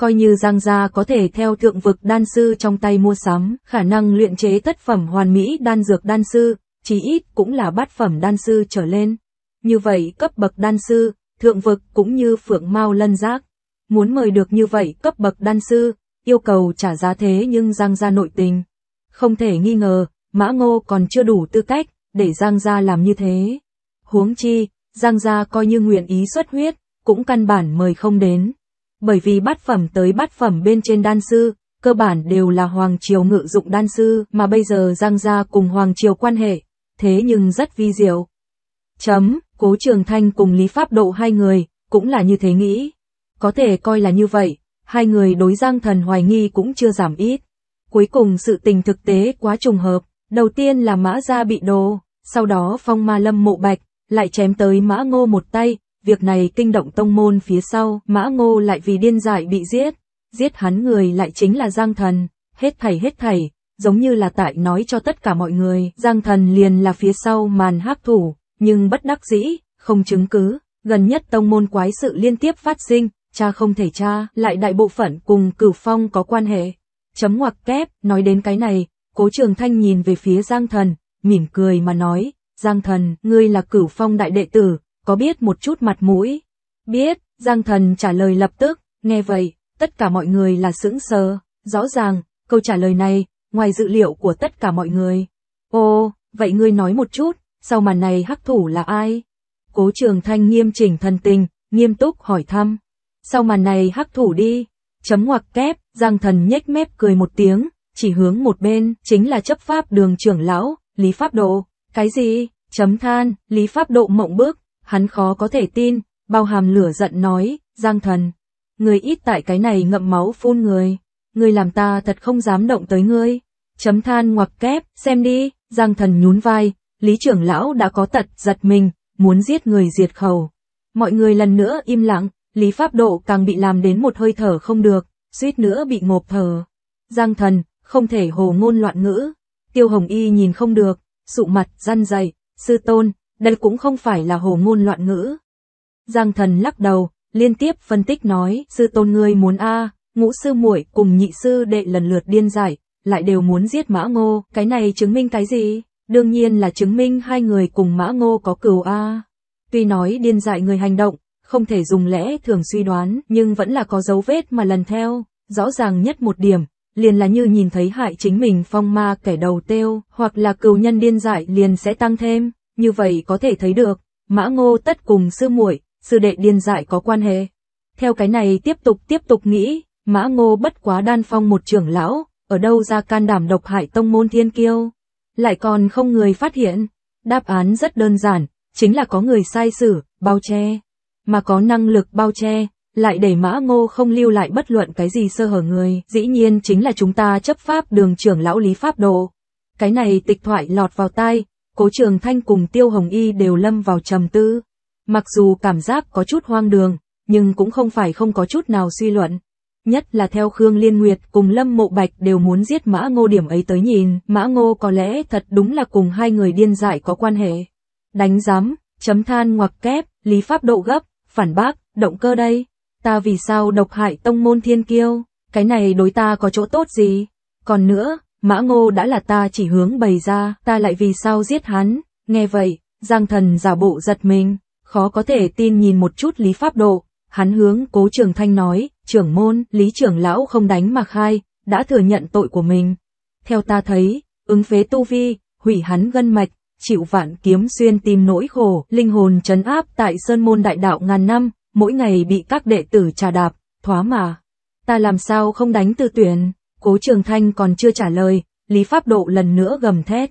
coi như Giang Gia có thể theo thượng vực đan sư trong tay mua sắm, khả năng luyện chế tất phẩm hoàn mỹ đan dược đan sư, chí ít cũng là bát phẩm đan sư trở lên. Như vậy cấp bậc đan sư, thượng vực cũng như phượng mau lân giác. Muốn mời được như vậy cấp bậc đan sư, yêu cầu trả giá thế nhưng Giang Gia nội tình. Không thể nghi ngờ, Mã Ngô còn chưa đủ tư cách, để Giang Gia làm như thế. Huống chi, Giang Gia coi như nguyện ý xuất huyết, cũng căn bản mời không đến bởi vì bát phẩm tới bát phẩm bên trên đan sư, cơ bản đều là Hoàng Triều ngự dụng đan sư mà bây giờ Giang Gia cùng Hoàng Triều quan hệ, thế nhưng rất vi diệu. Chấm, Cố Trường Thanh cùng Lý Pháp Độ hai người, cũng là như thế nghĩ. Có thể coi là như vậy, hai người đối Giang Thần hoài nghi cũng chưa giảm ít. Cuối cùng sự tình thực tế quá trùng hợp, đầu tiên là Mã Gia bị đồ, sau đó Phong Ma Lâm mộ bạch, lại chém tới Mã Ngô một tay, Việc này kinh động tông môn phía sau, Mã Ngô lại vì điên dại bị giết, giết hắn người lại chính là Giang Thần, hết thảy hết thảy, giống như là tại nói cho tất cả mọi người, Giang Thần liền là phía sau màn hắc thủ, nhưng bất đắc dĩ, không chứng cứ, gần nhất tông môn quái sự liên tiếp phát sinh, cha không thể cha, lại đại bộ phận cùng cửu phong có quan hệ. Chấm ngoặc kép, nói đến cái này, cố trường thanh nhìn về phía Giang Thần, mỉm cười mà nói, Giang Thần, ngươi là cửu phong đại đệ tử, có biết một chút mặt mũi? Biết, Giang Thần trả lời lập tức, nghe vậy, tất cả mọi người là sững sờ, rõ ràng, câu trả lời này, ngoài dự liệu của tất cả mọi người. Ô, vậy ngươi nói một chút, sau màn này hắc thủ là ai? Cố trường thanh nghiêm chỉnh thần tình, nghiêm túc hỏi thăm. Sau màn này hắc thủ đi, chấm ngoặc kép, Giang Thần nhếch mép cười một tiếng, chỉ hướng một bên, chính là chấp pháp đường trưởng lão, Lý Pháp Độ. Cái gì? Chấm than, Lý Pháp Độ mộng bước, hắn khó có thể tin, bao hàm lửa giận nói, Giang thần, người ít tại cái này ngậm máu phun người, người làm ta thật không dám động tới ngươi, chấm than ngoặc kép, xem đi, Giang thần nhún vai, Lý trưởng lão đã có tật giật mình, muốn giết người diệt khẩu. Mọi người lần nữa im lặng, Lý Pháp Độ càng bị làm đến một hơi thở không được, suýt nữa bị ngộp thở. Giang thần, không thể hồ ngôn loạn ngữ. Tiêu Hồng Y nhìn không được, sụ mặt, răn dày, sư tôn, đây cũng không phải là hồ ngôn loạn ngữ. Giang thần lắc đầu, liên tiếp phân tích nói, sư tôn ngươi muốn A, ngũ sư muội cùng nhị sư đệ lần lượt điên giải, lại đều muốn giết mã ngô, cái này chứng minh cái gì? Đương nhiên là chứng minh hai người cùng mã ngô có cừu A. Tuy nói điên dại người hành động, không thể dùng lẽ thường suy đoán, nhưng vẫn là có dấu vết mà lần theo, rõ ràng nhất một điểm, liền là như nhìn thấy hại chính mình phong ma kẻ đầu tiêu, hoặc là cừu nhân điên dại liền sẽ tăng thêm như vậy có thể thấy được, mã ngô tất cùng sư muội, sư đệ điên dại có quan hệ. Theo cái này tiếp tục tiếp tục nghĩ, mã ngô bất quá đan phong một trưởng lão, ở đâu ra can đảm độc hại tông môn thiên kiêu. Lại còn không người phát hiện, đáp án rất đơn giản, chính là có người sai sử, bao che. Mà có năng lực bao che, lại để mã ngô không lưu lại bất luận cái gì sơ hở người. Dĩ nhiên chính là chúng ta chấp pháp đường trưởng lão lý pháp độ. Cái này tịch thoại lọt vào tai, Cố Trường Thanh cùng Tiêu Hồng Y đều lâm vào trầm tư. Mặc dù cảm giác có chút hoang đường, nhưng cũng không phải không có chút nào suy luận. Nhất là theo Khương Liên Nguyệt cùng Lâm Mộ Bạch đều muốn giết Mã Ngô điểm ấy tới nhìn, Mã Ngô có lẽ thật đúng là cùng hai người điên dại có quan hệ. Đánh giám, chấm than ngoặc kép, lý pháp độ gấp, phản bác, động cơ đây. Ta vì sao độc hại tông môn thiên kiêu, cái này đối ta có chỗ tốt gì? Còn nữa, Mã Ngô đã là ta chỉ hướng bày ra, ta lại vì sao giết hắn, nghe vậy, Giang thần giả bộ giật mình, khó có thể tin nhìn một chút Lý Pháp Độ, hắn hướng cố trường thanh nói, trưởng môn, Lý trưởng lão không đánh mà khai, đã thừa nhận tội của mình. Theo ta thấy, ứng phế tu vi, hủy hắn gân mạch, chịu vạn kiếm xuyên tim nỗi khổ, linh hồn trấn áp tại sơn môn đại đạo ngàn năm, mỗi ngày bị các đệ tử trà đạp, thoá mà. Ta làm sao không đánh tư tuyển? Cố Trường Thanh còn chưa trả lời, Lý Pháp Độ lần nữa gầm thét.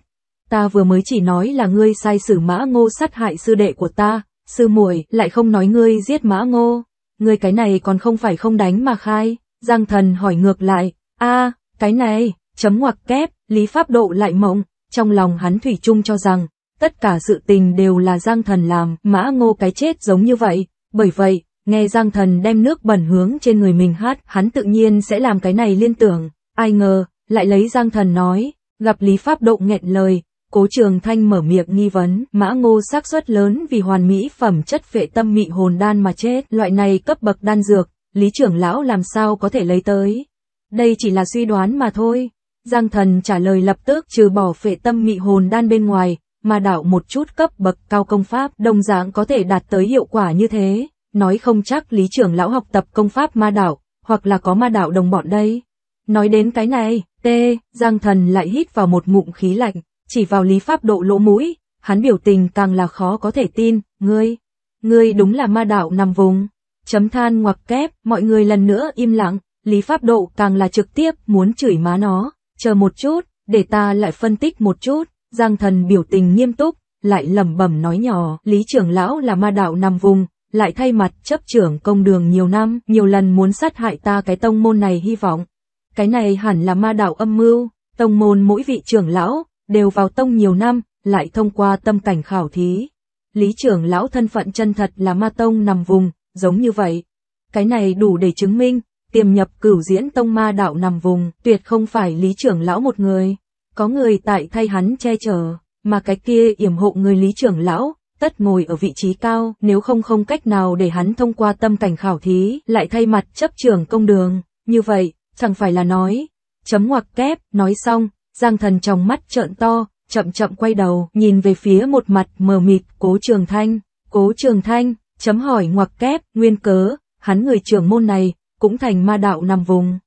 Ta vừa mới chỉ nói là ngươi sai sử mã ngô sát hại sư đệ của ta, sư muội lại không nói ngươi giết mã ngô. Ngươi cái này còn không phải không đánh mà khai. Giang thần hỏi ngược lại, a cái này, chấm ngoặc kép, Lý Pháp Độ lại mộng, trong lòng hắn Thủy chung cho rằng, tất cả sự tình đều là Giang thần làm, mã ngô cái chết giống như vậy, bởi vậy, nghe Giang thần đem nước bẩn hướng trên người mình hát, hắn tự nhiên sẽ làm cái này liên tưởng, Ai ngờ, lại lấy Giang Thần nói, gặp Lý Pháp Độ nghẹn lời, Cố Trường Thanh mở miệng nghi vấn, Mã Ngô xác suất lớn vì hoàn mỹ phẩm chất vệ tâm mị hồn đan mà chết, loại này cấp bậc đan dược, Lý trưởng lão làm sao có thể lấy tới? Đây chỉ là suy đoán mà thôi. Giang Thần trả lời lập tức, trừ bỏ phệ tâm mị hồn đan bên ngoài, mà đảo một chút cấp bậc cao công pháp, đồng dạng có thể đạt tới hiệu quả như thế, nói không chắc Lý trưởng lão học tập công pháp ma đảo, hoặc là có ma đảo đồng bọn đây. Nói đến cái này, tê, Giang Thần lại hít vào một ngụm khí lạnh, chỉ vào Lý Pháp Độ lỗ mũi, hắn biểu tình càng là khó có thể tin, ngươi, ngươi đúng là ma đạo nằm vùng. Chấm than ngoặc kép, mọi người lần nữa im lặng, Lý Pháp Độ càng là trực tiếp muốn chửi má nó, chờ một chút, để ta lại phân tích một chút, Giang Thần biểu tình nghiêm túc, lại lẩm bẩm nói nhỏ, Lý trưởng lão là ma đạo nằm vùng, lại thay mặt chấp trưởng công đường nhiều năm, nhiều lần muốn sát hại ta cái tông môn này hy vọng, cái này hẳn là ma đạo âm mưu, tông môn mỗi vị trưởng lão, đều vào tông nhiều năm, lại thông qua tâm cảnh khảo thí. Lý trưởng lão thân phận chân thật là ma tông nằm vùng, giống như vậy. Cái này đủ để chứng minh, tiềm nhập cửu diễn tông ma đạo nằm vùng, tuyệt không phải lý trưởng lão một người. Có người tại thay hắn che chở, mà cái kia yểm hộ người lý trưởng lão, tất ngồi ở vị trí cao, nếu không không cách nào để hắn thông qua tâm cảnh khảo thí, lại thay mặt chấp trưởng công đường. Như vậy, chẳng phải là nói. Chấm ngoặc kép, nói xong, Giang thần trong mắt trợn to, chậm chậm quay đầu, nhìn về phía một mặt mờ mịt, cố trường thanh, cố trường thanh, chấm hỏi ngoặc kép, nguyên cớ, hắn người trưởng môn này, cũng thành ma đạo nằm vùng.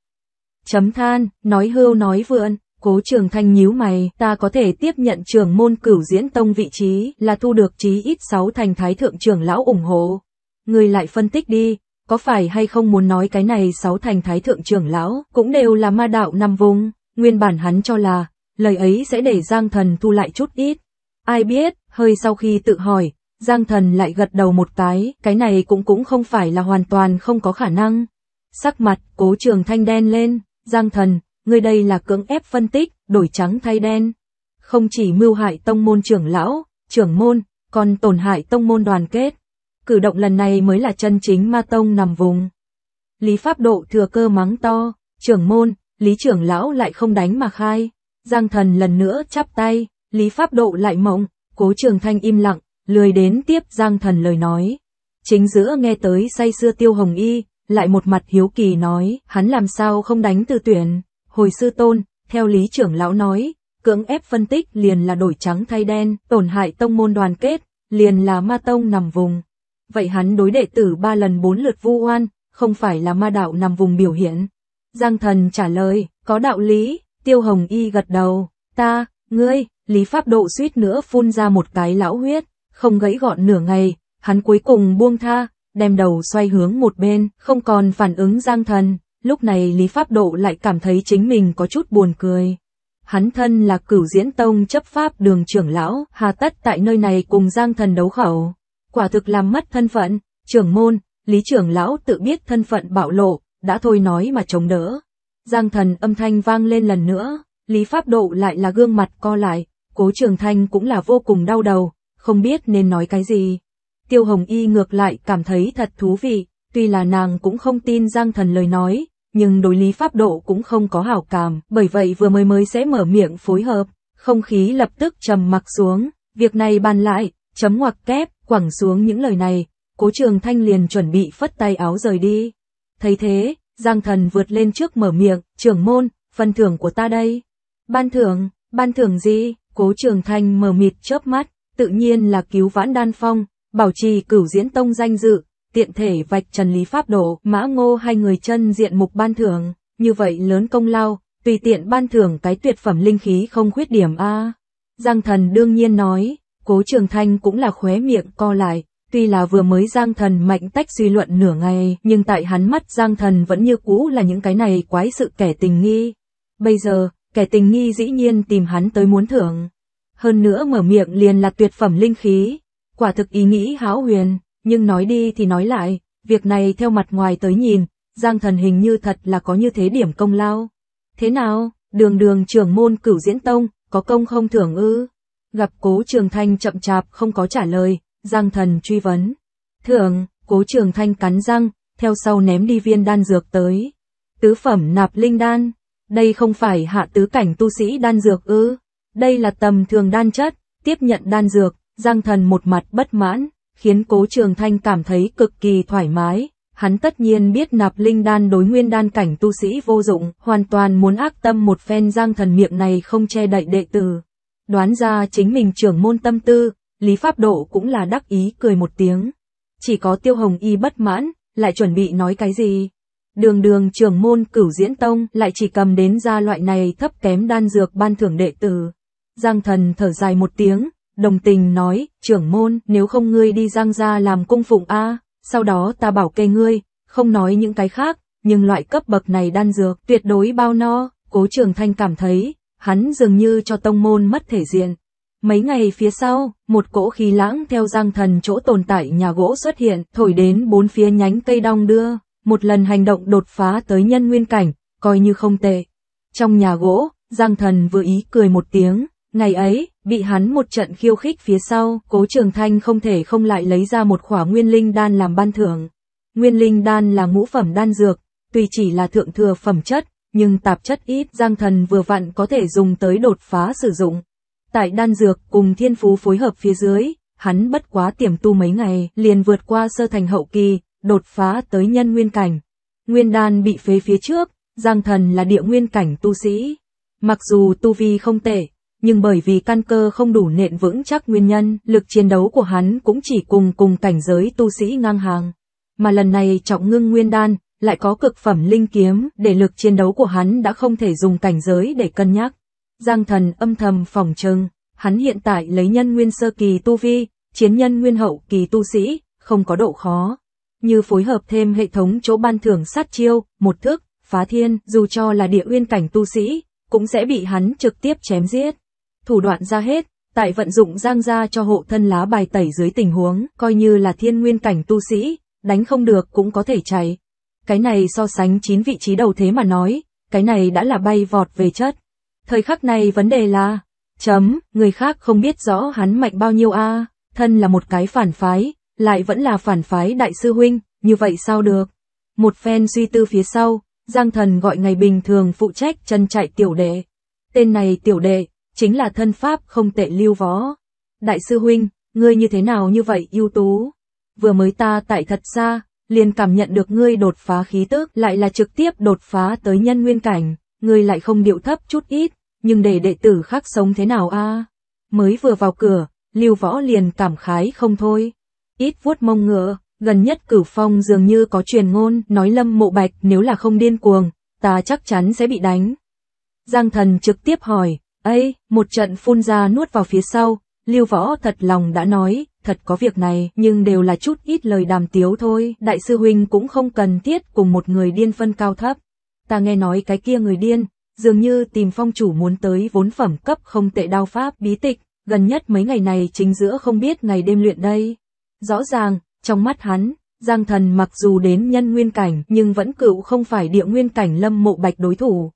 Chấm than, nói hưu nói vượn, cố trường thanh nhíu mày, ta có thể tiếp nhận trưởng môn cửu diễn tông vị trí, là thu được chí ít sáu thành thái thượng trưởng lão ủng hộ. Người lại phân tích đi, có phải hay không muốn nói cái này sáu thành thái thượng trưởng lão, cũng đều là ma đạo năm vùng, nguyên bản hắn cho là, lời ấy sẽ để Giang Thần thu lại chút ít. Ai biết, hơi sau khi tự hỏi, Giang Thần lại gật đầu một cái, cái này cũng cũng không phải là hoàn toàn không có khả năng. Sắc mặt, cố trường thanh đen lên, Giang Thần, người đây là cưỡng ép phân tích, đổi trắng thay đen. Không chỉ mưu hại tông môn trưởng lão, trưởng môn, còn tổn hại tông môn đoàn kết cử động lần này mới là chân chính ma tông nằm vùng. Lý Pháp Độ thừa cơ mắng to, trưởng môn, Lý trưởng lão lại không đánh mà khai, Giang thần lần nữa chắp tay, Lý Pháp Độ lại mộng, cố trường thanh im lặng, lười đến tiếp Giang thần lời nói. Chính giữa nghe tới say xưa tiêu hồng y, lại một mặt hiếu kỳ nói, hắn làm sao không đánh từ tuyển, hồi sư tôn, theo Lý trưởng lão nói, cưỡng ép phân tích liền là đổi trắng thay đen, tổn hại tông môn đoàn kết, liền là ma tông nằm vùng vậy hắn đối đệ tử ba lần bốn lượt vu oan, không phải là ma đạo nằm vùng biểu hiện. Giang thần trả lời, có đạo lý, tiêu hồng y gật đầu, ta, ngươi, lý pháp độ suýt nữa phun ra một cái lão huyết, không gãy gọn nửa ngày, hắn cuối cùng buông tha, đem đầu xoay hướng một bên, không còn phản ứng giang thần, lúc này lý pháp độ lại cảm thấy chính mình có chút buồn cười. Hắn thân là cửu diễn tông chấp pháp đường trưởng lão, hà tất tại nơi này cùng giang thần đấu khẩu quả thực làm mất thân phận, trưởng môn, lý trưởng lão tự biết thân phận bạo lộ, đã thôi nói mà chống đỡ. Giang thần âm thanh vang lên lần nữa, Lý Pháp Độ lại là gương mặt co lại, cố trường thanh cũng là vô cùng đau đầu, không biết nên nói cái gì. Tiêu Hồng Y ngược lại cảm thấy thật thú vị, tuy là nàng cũng không tin Giang Thần lời nói, nhưng đối lý pháp độ cũng không có hảo cảm, bởi vậy vừa mới mới sẽ mở miệng phối hợp, không khí lập tức trầm mặc xuống, việc này bàn lại, chấm ngoặc kép, Quẳng xuống những lời này, cố trường thanh liền chuẩn bị phất tay áo rời đi. Thấy thế, Giang thần vượt lên trước mở miệng, trưởng môn, phần thưởng của ta đây. Ban thưởng, ban thưởng gì, cố trường thanh mờ mịt chớp mắt, tự nhiên là cứu vãn đan phong, bảo trì cửu diễn tông danh dự, tiện thể vạch trần lý pháp độ, mã ngô hai người chân diện mục ban thưởng, như vậy lớn công lao, tùy tiện ban thưởng cái tuyệt phẩm linh khí không khuyết điểm a. Giang thần đương nhiên nói, Cố Trường Thanh cũng là khóe miệng co lại, tuy là vừa mới Giang Thần mạnh tách suy luận nửa ngày, nhưng tại hắn mắt Giang Thần vẫn như cũ là những cái này quái sự kẻ tình nghi. Bây giờ, kẻ tình nghi dĩ nhiên tìm hắn tới muốn thưởng. Hơn nữa mở miệng liền là tuyệt phẩm linh khí, quả thực ý nghĩ háo huyền, nhưng nói đi thì nói lại, việc này theo mặt ngoài tới nhìn, Giang Thần hình như thật là có như thế điểm công lao. Thế nào, đường đường trưởng môn cửu diễn tông, có công không thưởng ư? Gặp Cố Trường Thanh chậm chạp không có trả lời, Giang Thần truy vấn. thường Cố Trường Thanh cắn răng, theo sau ném đi viên đan dược tới. Tứ phẩm nạp linh đan, đây không phải hạ tứ cảnh tu sĩ đan dược ư, đây là tầm thường đan chất, tiếp nhận đan dược, Giang Thần một mặt bất mãn, khiến Cố Trường Thanh cảm thấy cực kỳ thoải mái. Hắn tất nhiên biết nạp linh đan đối nguyên đan cảnh tu sĩ vô dụng, hoàn toàn muốn ác tâm một phen Giang Thần miệng này không che đậy đệ tử. Đoán ra chính mình trưởng môn tâm tư, Lý Pháp Độ cũng là đắc ý cười một tiếng. Chỉ có Tiêu Hồng Y bất mãn, lại chuẩn bị nói cái gì. Đường đường trưởng môn cửu diễn tông lại chỉ cầm đến ra loại này thấp kém đan dược ban thưởng đệ tử. Giang thần thở dài một tiếng, đồng tình nói, trưởng môn nếu không ngươi đi giang ra làm cung phụng A, sau đó ta bảo kê ngươi, không nói những cái khác, nhưng loại cấp bậc này đan dược tuyệt đối bao no, cố trường thanh cảm thấy, hắn dường như cho tông môn mất thể diện. Mấy ngày phía sau, một cỗ khí lãng theo giang thần chỗ tồn tại nhà gỗ xuất hiện, thổi đến bốn phía nhánh cây đong đưa, một lần hành động đột phá tới nhân nguyên cảnh, coi như không tệ. Trong nhà gỗ, giang thần vừa ý cười một tiếng, ngày ấy, bị hắn một trận khiêu khích phía sau, cố trường thanh không thể không lại lấy ra một khỏa nguyên linh đan làm ban thưởng. Nguyên linh đan là ngũ phẩm đan dược, tuy chỉ là thượng thừa phẩm chất, nhưng tạp chất ít giang thần vừa vặn có thể dùng tới đột phá sử dụng. Tại đan dược cùng thiên phú phối hợp phía dưới, hắn bất quá tiềm tu mấy ngày, liền vượt qua sơ thành hậu kỳ, đột phá tới nhân nguyên cảnh. Nguyên đan bị phế phía trước, giang thần là địa nguyên cảnh tu sĩ. Mặc dù tu vi không tệ, nhưng bởi vì căn cơ không đủ nện vững chắc nguyên nhân, lực chiến đấu của hắn cũng chỉ cùng cùng cảnh giới tu sĩ ngang hàng. Mà lần này trọng ngưng nguyên đan, lại có cực phẩm linh kiếm để lực chiến đấu của hắn đã không thể dùng cảnh giới để cân nhắc. Giang thần âm thầm phòng trừng, hắn hiện tại lấy nhân nguyên sơ kỳ tu vi, chiến nhân nguyên hậu kỳ tu sĩ, không có độ khó. Như phối hợp thêm hệ thống chỗ ban thưởng sát chiêu, một thước, phá thiên, dù cho là địa uyên cảnh tu sĩ, cũng sẽ bị hắn trực tiếp chém giết. Thủ đoạn ra hết, tại vận dụng giang ra cho hộ thân lá bài tẩy dưới tình huống, coi như là thiên nguyên cảnh tu sĩ, đánh không được cũng có thể chạy, cái này so sánh 9 vị trí đầu thế mà nói, cái này đã là bay vọt về chất. Thời khắc này vấn đề là, chấm, người khác không biết rõ hắn mạnh bao nhiêu a thân là một cái phản phái, lại vẫn là phản phái đại sư huynh, như vậy sao được? Một phen suy tư phía sau, Giang Thần gọi ngày bình thường phụ trách chân chạy tiểu đệ. Tên này tiểu đệ, chính là thân pháp không tệ lưu võ, Đại sư huynh, ngươi như thế nào như vậy ưu tú? Vừa mới ta tại thật xa, liền cảm nhận được ngươi đột phá khí tức, lại là trực tiếp đột phá tới nhân nguyên cảnh, ngươi lại không điệu thấp chút ít, nhưng để đệ tử khác sống thế nào a? Mới vừa vào cửa, Lưu Võ liền cảm khái không thôi. Ít vuốt mông ngựa, gần nhất Cửu Phong dường như có truyền ngôn, nói Lâm Mộ Bạch nếu là không điên cuồng, ta chắc chắn sẽ bị đánh. Giang Thần trực tiếp hỏi, "Ấy, một trận phun ra nuốt vào phía sau." Lưu Võ thật lòng đã nói, thật có việc này, nhưng đều là chút ít lời đàm tiếu thôi, đại sư huynh cũng không cần thiết cùng một người điên phân cao thấp. Ta nghe nói cái kia người điên, dường như tìm phong chủ muốn tới vốn phẩm cấp không tệ đao pháp bí tịch, gần nhất mấy ngày này chính giữa không biết ngày đêm luyện đây. Rõ ràng, trong mắt hắn, Giang thần mặc dù đến nhân nguyên cảnh nhưng vẫn cựu không phải địa nguyên cảnh lâm mộ bạch đối thủ.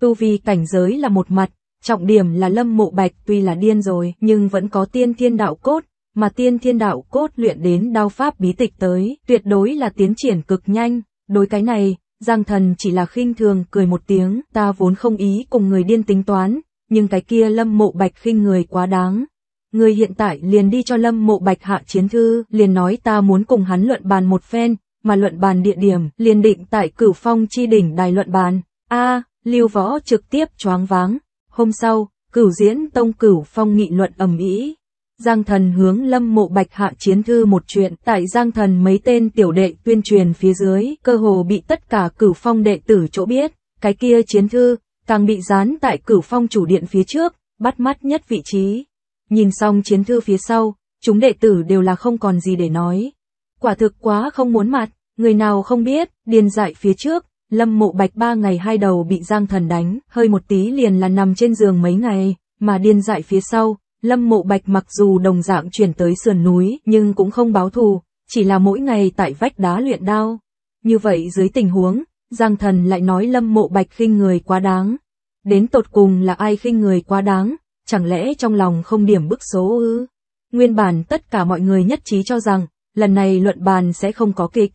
Tu vi cảnh giới là một mặt, trọng điểm là lâm mộ bạch tuy là điên rồi nhưng vẫn có tiên thiên đạo cốt, mà tiên thiên đạo cốt luyện đến đao pháp bí tịch tới, tuyệt đối là tiến triển cực nhanh, đối cái này, Giang thần chỉ là khinh thường cười một tiếng, ta vốn không ý cùng người điên tính toán, nhưng cái kia lâm mộ bạch khinh người quá đáng. Người hiện tại liền đi cho lâm mộ bạch hạ chiến thư, liền nói ta muốn cùng hắn luận bàn một phen, mà luận bàn địa điểm liền định tại cửu phong chi đỉnh đài luận bàn. a lưu võ trực tiếp choáng váng. Hôm sau, cửu diễn tông cửu phong nghị luận ầm ĩ Giang thần hướng lâm mộ bạch hạ chiến thư một chuyện, tại giang thần mấy tên tiểu đệ tuyên truyền phía dưới, cơ hồ bị tất cả cửu phong đệ tử chỗ biết, cái kia chiến thư, càng bị dán tại cửu phong chủ điện phía trước, bắt mắt nhất vị trí. Nhìn xong chiến thư phía sau, chúng đệ tử đều là không còn gì để nói. Quả thực quá không muốn mặt, người nào không biết, điền dại phía trước, lâm mộ bạch ba ngày hai đầu bị giang thần đánh, hơi một tí liền là nằm trên giường mấy ngày, mà điền dại phía sau, Lâm Mộ Bạch mặc dù đồng dạng chuyển tới sườn núi nhưng cũng không báo thù, chỉ là mỗi ngày tại vách đá luyện đao. Như vậy dưới tình huống, Giang Thần lại nói Lâm Mộ Bạch khinh người quá đáng. Đến tột cùng là ai khinh người quá đáng, chẳng lẽ trong lòng không điểm bức số ư? Nguyên bản tất cả mọi người nhất trí cho rằng, lần này luận bàn sẽ không có kịch.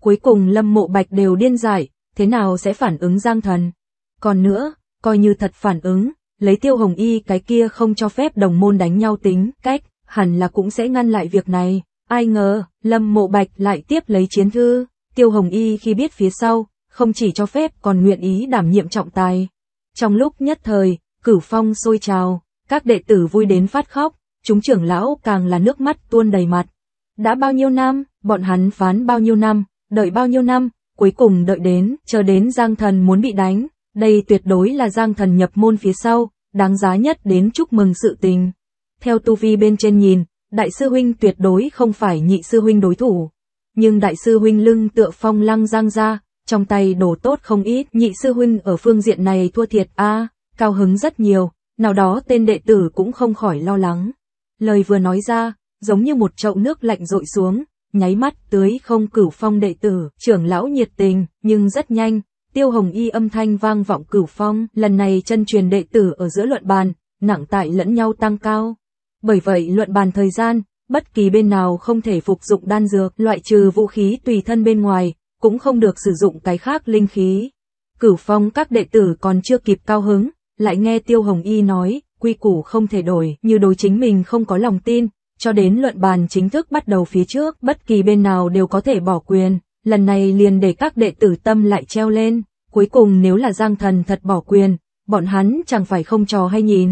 Cuối cùng Lâm Mộ Bạch đều điên giải, thế nào sẽ phản ứng Giang Thần? Còn nữa, coi như thật phản ứng, lấy tiêu hồng y cái kia không cho phép đồng môn đánh nhau tính cách, hẳn là cũng sẽ ngăn lại việc này. Ai ngờ, Lâm Mộ Bạch lại tiếp lấy chiến thư, tiêu hồng y khi biết phía sau, không chỉ cho phép còn nguyện ý đảm nhiệm trọng tài. Trong lúc nhất thời, cử phong sôi trào, các đệ tử vui đến phát khóc, chúng trưởng lão càng là nước mắt tuôn đầy mặt. Đã bao nhiêu năm, bọn hắn phán bao nhiêu năm, đợi bao nhiêu năm, cuối cùng đợi đến, chờ đến Giang Thần muốn bị đánh, đây tuyệt đối là giang thần nhập môn phía sau, đáng giá nhất đến chúc mừng sự tình. Theo tu vi bên trên nhìn, đại sư huynh tuyệt đối không phải nhị sư huynh đối thủ. Nhưng đại sư huynh lưng tựa phong lăng giang ra, trong tay đồ tốt không ít, nhị sư huynh ở phương diện này thua thiệt a cao hứng rất nhiều, nào đó tên đệ tử cũng không khỏi lo lắng. Lời vừa nói ra, giống như một chậu nước lạnh rội xuống, nháy mắt tưới không cửu phong đệ tử, trưởng lão nhiệt tình, nhưng rất nhanh, Tiêu Hồng Y âm thanh vang vọng cửu phong, lần này chân truyền đệ tử ở giữa luận bàn, nặng tại lẫn nhau tăng cao. Bởi vậy luận bàn thời gian, bất kỳ bên nào không thể phục dụng đan dược, loại trừ vũ khí tùy thân bên ngoài, cũng không được sử dụng cái khác linh khí. Cửu phong các đệ tử còn chưa kịp cao hứng, lại nghe Tiêu Hồng Y nói, quy củ không thể đổi, như đối chính mình không có lòng tin, cho đến luận bàn chính thức bắt đầu phía trước, bất kỳ bên nào đều có thể bỏ quyền lần này liền để các đệ tử tâm lại treo lên, cuối cùng nếu là Giang Thần thật bỏ quyền, bọn hắn chẳng phải không trò hay nhìn.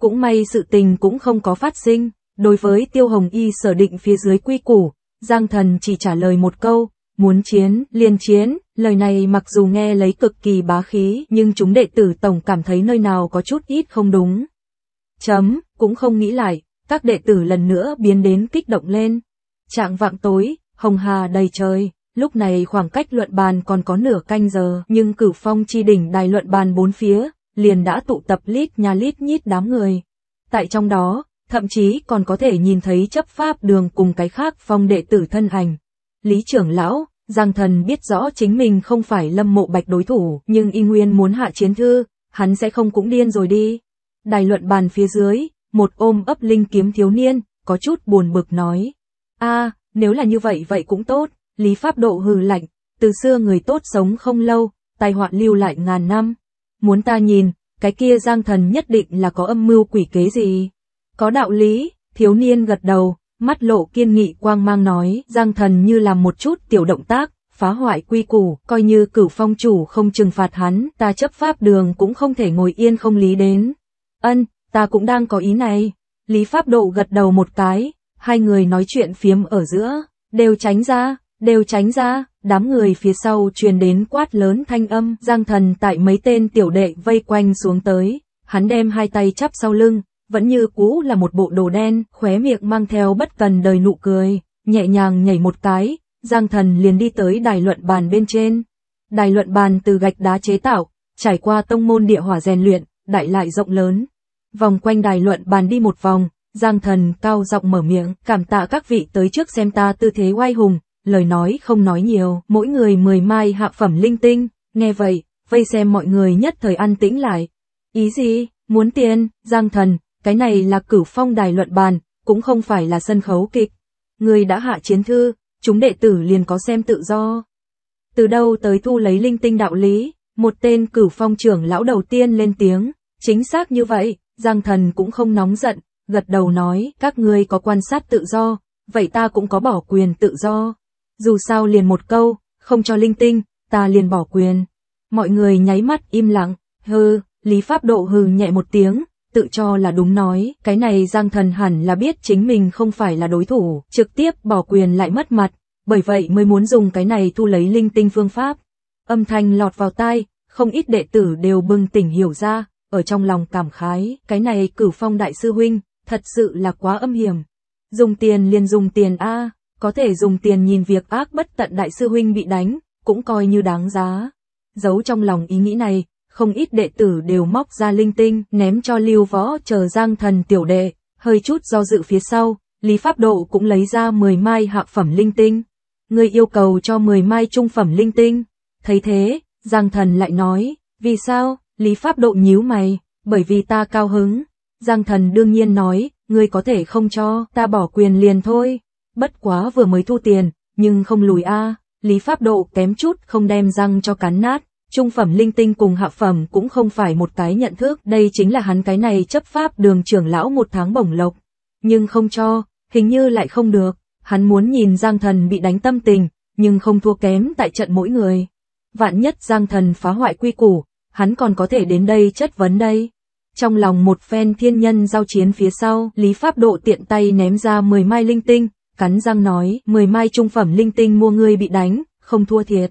Cũng may sự tình cũng không có phát sinh, đối với Tiêu Hồng Y sở định phía dưới quy củ, Giang Thần chỉ trả lời một câu, muốn chiến, liền chiến, lời này mặc dù nghe lấy cực kỳ bá khí nhưng chúng đệ tử tổng cảm thấy nơi nào có chút ít không đúng. Chấm, cũng không nghĩ lại, các đệ tử lần nữa biến đến kích động lên. Trạng vạng tối, hồng hà đầy trời. Lúc này khoảng cách luận bàn còn có nửa canh giờ, nhưng cửu phong chi đỉnh đài luận bàn bốn phía, liền đã tụ tập lít nhà lít nhít đám người. Tại trong đó, thậm chí còn có thể nhìn thấy chấp pháp đường cùng cái khác phong đệ tử thân hành. Lý trưởng lão, Giang thần biết rõ chính mình không phải lâm mộ bạch đối thủ, nhưng y nguyên muốn hạ chiến thư, hắn sẽ không cũng điên rồi đi. Đài luận bàn phía dưới, một ôm ấp linh kiếm thiếu niên, có chút buồn bực nói. a nếu là như vậy vậy cũng tốt. Lý Pháp Độ hừ lạnh, từ xưa người tốt sống không lâu, tai họa lưu lại ngàn năm. Muốn ta nhìn, cái kia giang thần nhất định là có âm mưu quỷ kế gì. Có đạo lý, thiếu niên gật đầu, mắt lộ kiên nghị quang mang nói, giang thần như làm một chút tiểu động tác, phá hoại quy củ, coi như cửu phong chủ không trừng phạt hắn, ta chấp pháp đường cũng không thể ngồi yên không lý đến. Ân, ta cũng đang có ý này. Lý Pháp Độ gật đầu một cái, hai người nói chuyện phiếm ở giữa, đều tránh ra, đều tránh ra, đám người phía sau truyền đến quát lớn thanh âm, giang thần tại mấy tên tiểu đệ vây quanh xuống tới, hắn đem hai tay chắp sau lưng, vẫn như cũ là một bộ đồ đen, khóe miệng mang theo bất cần đời nụ cười, nhẹ nhàng nhảy một cái, giang thần liền đi tới đài luận bàn bên trên. Đài luận bàn từ gạch đá chế tạo, trải qua tông môn địa hỏa rèn luyện, đại lại rộng lớn. Vòng quanh đài luận bàn đi một vòng, giang thần cao giọng mở miệng, cảm tạ các vị tới trước xem ta tư thế oai hùng, lời nói không nói nhiều, mỗi người mười mai hạ phẩm linh tinh, nghe vậy, vây xem mọi người nhất thời ăn tĩnh lại. Ý gì, muốn tiền, giang thần, cái này là cửu phong đài luận bàn, cũng không phải là sân khấu kịch. Người đã hạ chiến thư, chúng đệ tử liền có xem tự do. Từ đâu tới thu lấy linh tinh đạo lý, một tên cửu phong trưởng lão đầu tiên lên tiếng, chính xác như vậy, giang thần cũng không nóng giận, gật đầu nói, các ngươi có quan sát tự do, vậy ta cũng có bỏ quyền tự do dù sao liền một câu, không cho linh tinh, ta liền bỏ quyền. Mọi người nháy mắt im lặng, hừ Lý Pháp Độ hừ nhẹ một tiếng, tự cho là đúng nói, cái này Giang Thần hẳn là biết chính mình không phải là đối thủ, trực tiếp bỏ quyền lại mất mặt, bởi vậy mới muốn dùng cái này thu lấy linh tinh phương pháp. Âm thanh lọt vào tai, không ít đệ tử đều bừng tỉnh hiểu ra, ở trong lòng cảm khái, cái này cử phong đại sư huynh, thật sự là quá âm hiểm. Dùng tiền liền dùng tiền A. Có thể dùng tiền nhìn việc ác bất tận đại sư huynh bị đánh, cũng coi như đáng giá. Giấu trong lòng ý nghĩ này, không ít đệ tử đều móc ra linh tinh ném cho lưu võ chờ giang thần tiểu đệ, hơi chút do dự phía sau, Lý Pháp Độ cũng lấy ra 10 mai hạ phẩm linh tinh. Người yêu cầu cho 10 mai trung phẩm linh tinh. Thấy thế, Giang Thần lại nói, vì sao, Lý Pháp Độ nhíu mày, bởi vì ta cao hứng. Giang Thần đương nhiên nói, ngươi có thể không cho, ta bỏ quyền liền thôi bất quá vừa mới thu tiền, nhưng không lùi a Lý Pháp Độ kém chút không đem răng cho cắn nát, trung phẩm linh tinh cùng hạ phẩm cũng không phải một cái nhận thức, đây chính là hắn cái này chấp pháp đường trưởng lão một tháng bổng lộc, nhưng không cho, hình như lại không được, hắn muốn nhìn Giang Thần bị đánh tâm tình, nhưng không thua kém tại trận mỗi người. Vạn nhất Giang Thần phá hoại quy củ, hắn còn có thể đến đây chất vấn đây. Trong lòng một phen thiên nhân giao chiến phía sau, Lý Pháp Độ tiện tay ném ra 10 mai linh tinh, cắn răng nói, mười mai trung phẩm linh tinh mua ngươi bị đánh, không thua thiệt.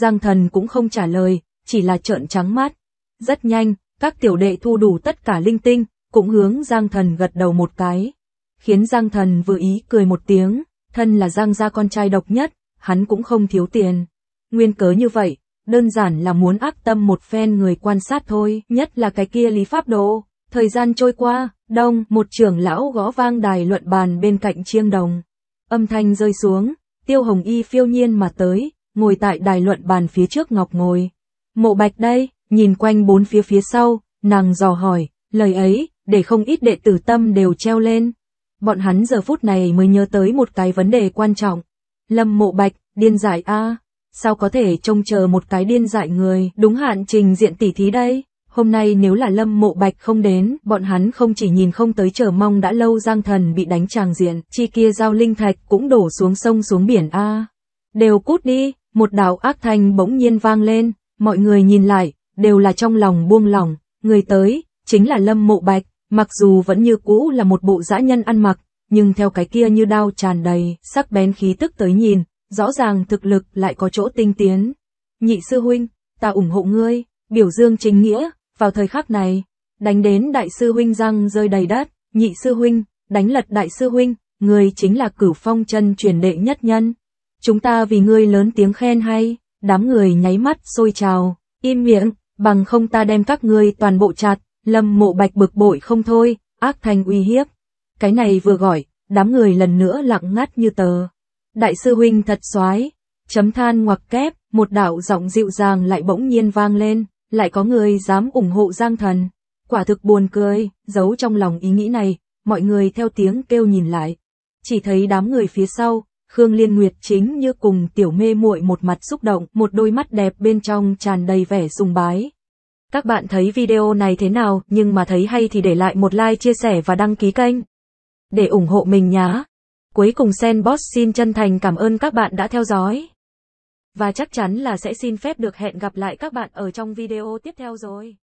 Giang thần cũng không trả lời, chỉ là trợn trắng mắt. Rất nhanh, các tiểu đệ thu đủ tất cả linh tinh, cũng hướng Giang thần gật đầu một cái. Khiến Giang thần vừa ý cười một tiếng, thân là Giang gia con trai độc nhất, hắn cũng không thiếu tiền. Nguyên cớ như vậy, đơn giản là muốn ác tâm một phen người quan sát thôi, nhất là cái kia lý pháp độ. Thời gian trôi qua, đông, một trưởng lão gõ vang đài luận bàn bên cạnh chiêng đồng. Âm thanh rơi xuống, tiêu hồng y phiêu nhiên mà tới, ngồi tại đài luận bàn phía trước ngọc ngồi. Mộ bạch đây, nhìn quanh bốn phía phía sau, nàng dò hỏi, lời ấy, để không ít đệ tử tâm đều treo lên. Bọn hắn giờ phút này mới nhớ tới một cái vấn đề quan trọng. Lâm mộ bạch, điên giải A, sao có thể trông chờ một cái điên giải người, đúng hạn trình diện tỷ thí đây? Hôm nay nếu là Lâm Mộ Bạch không đến, bọn hắn không chỉ nhìn không tới chờ mong đã lâu Giang Thần bị đánh tràng diện, chi kia giao linh thạch cũng đổ xuống sông xuống biển a. À, đều cút đi, một đạo ác thanh bỗng nhiên vang lên, mọi người nhìn lại, đều là trong lòng buông lòng, người tới, chính là Lâm Mộ Bạch, mặc dù vẫn như cũ là một bộ dã nhân ăn mặc, nhưng theo cái kia như đao tràn đầy, sắc bén khí tức tới nhìn, rõ ràng thực lực lại có chỗ tinh tiến. Nhị sư huynh, ta ủng hộ ngươi, biểu dương chính nghĩa, vào thời khắc này, đánh đến đại sư huynh răng rơi đầy đất, nhị sư huynh, đánh lật đại sư huynh, người chính là cửu phong chân truyền đệ nhất nhân. Chúng ta vì ngươi lớn tiếng khen hay, đám người nháy mắt sôi trào, im miệng, bằng không ta đem các ngươi toàn bộ chặt, lâm mộ bạch bực bội không thôi, ác thành uy hiếp. Cái này vừa gọi, đám người lần nữa lặng ngắt như tờ. Đại sư huynh thật soái chấm than ngoặc kép, một đạo giọng dịu dàng lại bỗng nhiên vang lên lại có người dám ủng hộ Giang Thần. Quả thực buồn cười, giấu trong lòng ý nghĩ này, mọi người theo tiếng kêu nhìn lại. Chỉ thấy đám người phía sau, Khương Liên Nguyệt chính như cùng tiểu mê muội một mặt xúc động, một đôi mắt đẹp bên trong tràn đầy vẻ sùng bái. Các bạn thấy video này thế nào, nhưng mà thấy hay thì để lại một like chia sẻ và đăng ký kênh. Để ủng hộ mình nhá. Cuối cùng Sen Boss xin chân thành cảm ơn các bạn đã theo dõi. Và chắc chắn là sẽ xin phép được hẹn gặp lại các bạn ở trong video tiếp theo rồi.